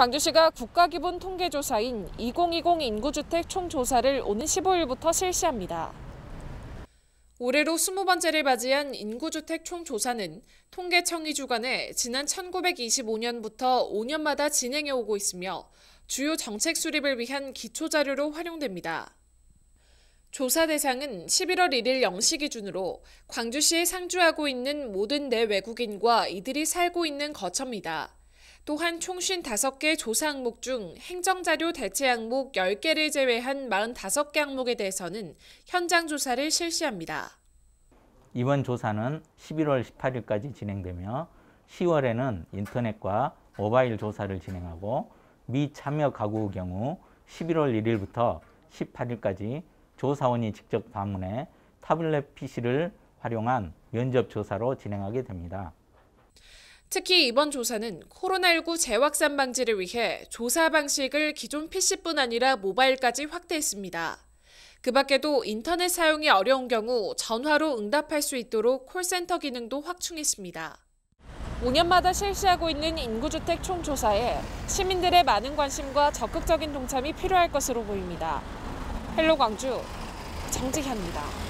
광주시가 국가기본 통계조사인 2020 인구주택 총조사를 오는 15일부터 실시합니다. 올해로 20번째를 맞이한 인구주택 총조사는 통계청이 주관해 지난 1925년부터 5년마다 진행해 오고 있으며 주요 정책 수립을 위한 기초자료로 활용됩니다. 조사 대상은 11월 1일 0시 기준으로 광주시에 상주하고 있는 모든 내외국인과 이들이 살고 있는 거처입니다. 또한 총 55개 조사 항목 중 행정자료 대체 항목 10개를 제외한 45개 항목에 대해서는 현장 조사를 실시합니다. 이번 조사는 11월 18일까지 진행되며 10월에는 인터넷과 모바일 조사를 진행하고 미참여 가구의 경우 11월 1일부터 18일까지 조사원이 직접 방문해 타블렛 PC를 활용한 면접 조사로 진행하게 됩니다. 특히 이번 조사는 코로나19 재확산 방지를 위해 조사 방식을 기존 PC뿐 아니라 모바일까지 확대했습니다. 그 밖에도 인터넷 사용이 어려운 경우 전화로 응답할 수 있도록 콜센터 기능도 확충했습니다. 5년마다 실시하고 있는 인구주택 총조사에 시민들의 많은 관심과 적극적인 동참이 필요할 것으로 보입니다. 헬로 광주 정지현입니다.